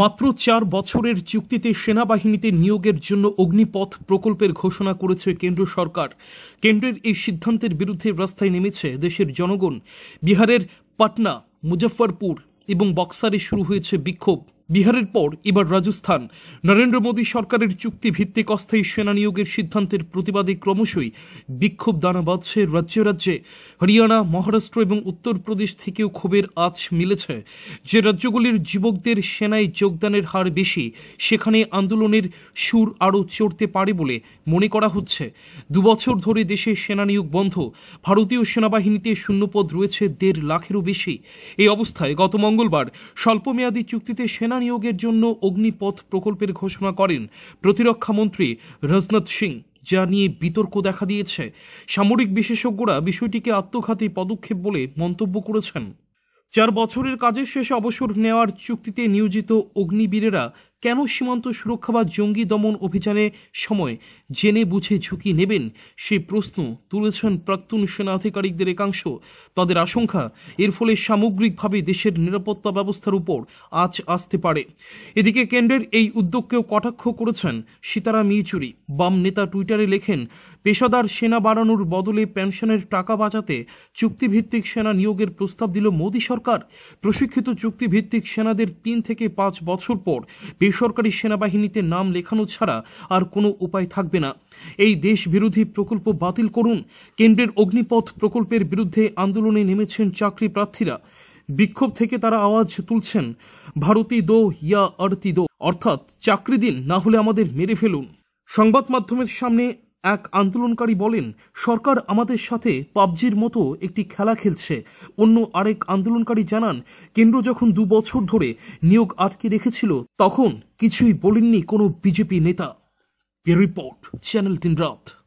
মাত্র চার বছরের চুক্তিতে সেনাবাহিনীতে নিয়োগের জন্য অগ্নিপথ প্রকল্পের ঘোষণা করেছে কেন্দ্র সরকার কেন্দ্রের এই সিদ্ধান্তের বিরুদ্ধে রাস্তায় নেমেছে দেশের জনগণ বিহারের পাটনা মুজফ্ফরপুর এবং বক্সারে শুরু হয়েছে বিক্ষোভ বিহারের পর এবার রাজস্থান নরেন্দ্র মোদী সরকারের চুক্তি ভিত্তিক অস্থায়ী সেনা নিয়োগের সিদ্ধান্তের প্রতিবাদে ক্রমশই বিক্ষোভ দানা বাঁধছে রাজ্যে রাজ্যে হরিয়ানা মহারাষ্ট্র এবং উত্তরপ্রদেশ থেকেও ক্ষোভের আঁচ মিলেছে যে রাজ্যগুলির যুবকদের সেনায় যোগদানের হার বেশি সেখানে আন্দোলনের সুর আরও চড়তে পারে বলে মনে করা হচ্ছে দুবছর ধরে দেশে সেনা নিয়োগ বন্ধ ভারতীয় সেনাবাহিনীতে শূন্যপদ রয়েছে দেড় লাখেরও বেশি এই অবস্থায় গত মঙ্গলবার স্বল্পমেয়াদী চুক্তিতে সেনা নিয়োগের জন্য অগ্নিপথ প্রকল্পের ঘোষণা করেন প্রতিরক্ষা মন্ত্রী রাজনাথ সিং যা নিয়ে বিতর্ক দেখা দিয়েছে সামরিক বিশেষজ্ঞরা বিষয়টিকে আত্মঘাতী পদক্ষেপ বলে মন্তব্য করেছেন চার বছরের কাজের শেষে অবসর নেওয়ার চুক্তিতে নিয়োজিত অগ্নিবীরেরা কেন সীমান্ত সুরক্ষা বা জঙ্গি দমন অভিযানের সময় জেনে বুঝে ঝুঁকি নেবেন সেই প্রশ্ন তুলেছেন প্রাক্তন সেনা আধিকারিকদের একাংশ তাদের আশঙ্কা এর ফলে সামগ্রিকভাবে দেশের নিরাপত্তা ব্যবস্থার উপর আজ আসতে পারে এদিকে কেন্দ্রের এই উদ্যোগকেও কটাক্ষ করেছেন সীতারাম ইয়েচুরি বাম নেতা টুইটারে লেখেন পেশাদার সেনা বাড়ানোর বদলে পেনশনের টাকা বাঁচাতে চুক্তিভিত্তিক সেনা নিয়োগের প্রস্তাব দিল মোদী সরকার প্রশিক্ষিত চুক্তিভিত্তিক সেনাদের তিন থেকে পাঁচ বছর পর বেসরকারি সেনাবাহিনীতে নাম লেখানো ছাড়া আর কোনো উপায় থাকবে না এই দেশ বিরোধী প্রকল্প বাতিল করুন কেন্দ্রের অগ্নিপথ প্রকল্পের বিরুদ্ধে আন্দোলনে নেমেছেন চাকরি প্রার্থীরা বিক্ষোভ থেকে তারা আওয়াজ তুলছেন ভারতী দো ইয়া আরতি দো অর্থাৎ চাকরি দিন না হলে আমাদের মেরে ফেলুন সংবাদ মাধ্যমের সামনে এক আন্দোলনকারী বলেন সরকার আমাদের সাথে পাবজির মতো একটি খেলা খেলছে অন্য আরেক আন্দোলনকারী জানান কেন্দ্র যখন দু বছর ধরে নিয়োগ আটকে রেখেছিল তখন কিছুই বলেননি কোনো বিজেপি নেতা রিপোর্ট চ্যানেল তিন রাত